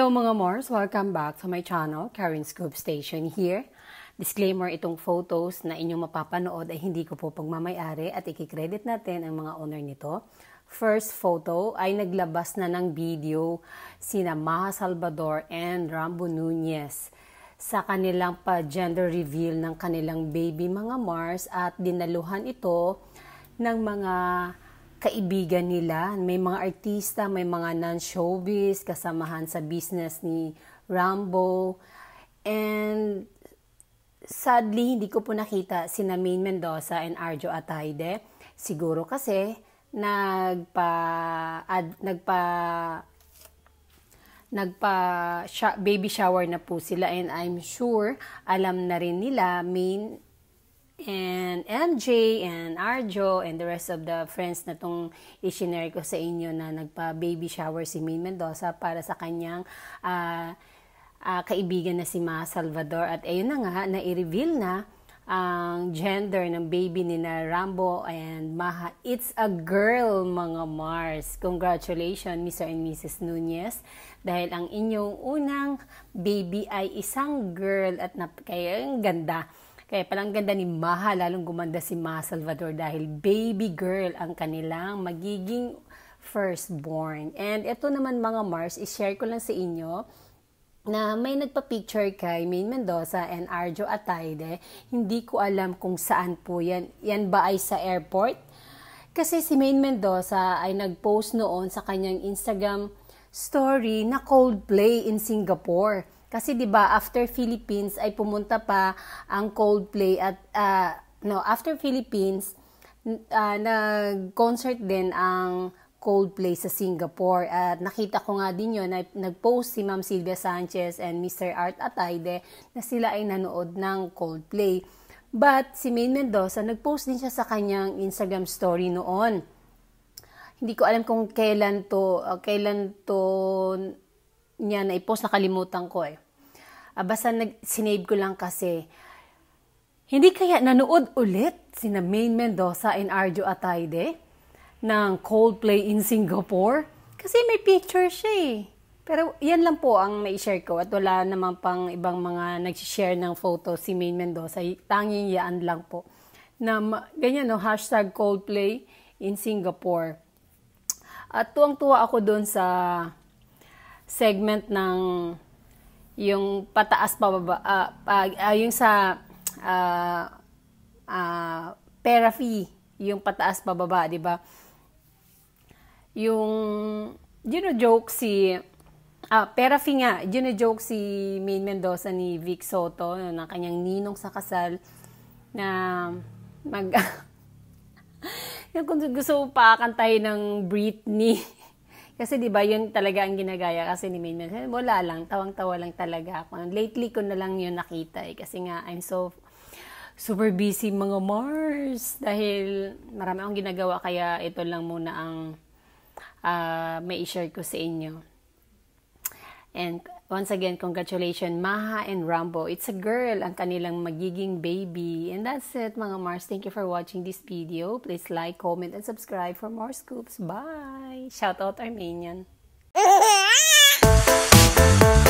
Hello mga Mars! Welcome back to my channel, Karen Scoop Station here. Disclaimer, itong photos na inyong mapapanood ay hindi ko po pagmamayari at ikikredit natin ang mga owner nito. First photo ay naglabas na ng video sina Maha Salvador and Rambo Nunez sa kanilang pa-gender reveal ng kanilang baby mga Mars at dinaluhan ito ng mga kaibigan nila. May mga artista, may mga non-showbiz, kasamahan sa business ni Rambo. And sadly, hindi ko po nakita si Namin Mendoza and Arjo Ataide. Siguro kasi nagpa ad, nagpa nagpa sh- baby shower na po sila and I'm sure alam na rin nila Main and MJ and Arjo and the rest of the friends na tong i ko sa inyo na nagpa-baby shower si Maine Mendoza para sa kanyang uh, uh, kaibigan na si Ma Salvador. At ayun na nga, na-reveal na ang gender ng baby ni na Rambo and Maha. It's a girl, mga Mars. Congratulations, Mr. and Mrs. Nunez. Dahil ang inyong unang baby ay isang girl at nap- kaya ang ganda kaya palang ganda ni Maha, lalong gumanda si Ma Salvador dahil baby girl ang kanilang magiging firstborn. And ito naman mga Mars, i-share ko lang sa inyo na may nagpa-picture kay Main Mendoza and Arjo Ataide. Hindi ko alam kung saan po yan. Yan ba ay sa airport? Kasi si Main Mendoza ay nag-post noon sa kanyang Instagram story na Coldplay in Singapore. Kasi 'di ba after Philippines ay pumunta pa ang Coldplay at uh, no, after Philippines uh, nag-concert din ang Coldplay sa Singapore. At nakita ko nga din yun, nag-post si Ma'am Sylvia Sanchez and Mr. Art Atayde na sila ay nanood ng Coldplay. But si Maine Mendoza, nag-post din siya sa kanyang Instagram story noon. Hindi ko alam kung kailan to, uh, kailan to niya na i-post, nakalimutan ko eh. Uh, basta nag, sinave ko lang kasi. Hindi kaya nanood ulit si Main Mendoza and Arjo Ataide ng Coldplay in Singapore? Kasi may picture siya eh. Pero yan lang po ang may share ko at wala naman pang ibang mga nag-share ng photo si Main Mendoza. Tanging yaan lang po. Na ganyan no, hashtag Coldplay in Singapore. At tuwang-tuwa ako doon sa segment ng yung pataas pababa uh, uh, uh, yung sa uh, uh, pera fee yung pataas pababa di ba yung yun know, joke si ah, pera fee nga yun know, joke si Main Mendoza ni Vic Soto ng kanyang ninong sa kasal na mag yung kung gusto pa kantahin ng Britney kasi 'di ba 'yun talaga ang ginagaya kasi ni Maynard. Wala lang, tawang-tawa lang talaga ako. Lately ko na lang 'yun nakita eh kasi nga I'm so super busy mga Mars dahil marami akong ginagawa kaya ito lang muna ang uh, ah, may i-share ko sa inyo. And once again, congratulations Maha and Rambo. It's a girl ang kanilang magiging baby. And that's it mga Mars. Thank you for watching this video. Please like, comment, and subscribe for more scoops. Bye! Shout out Armenian.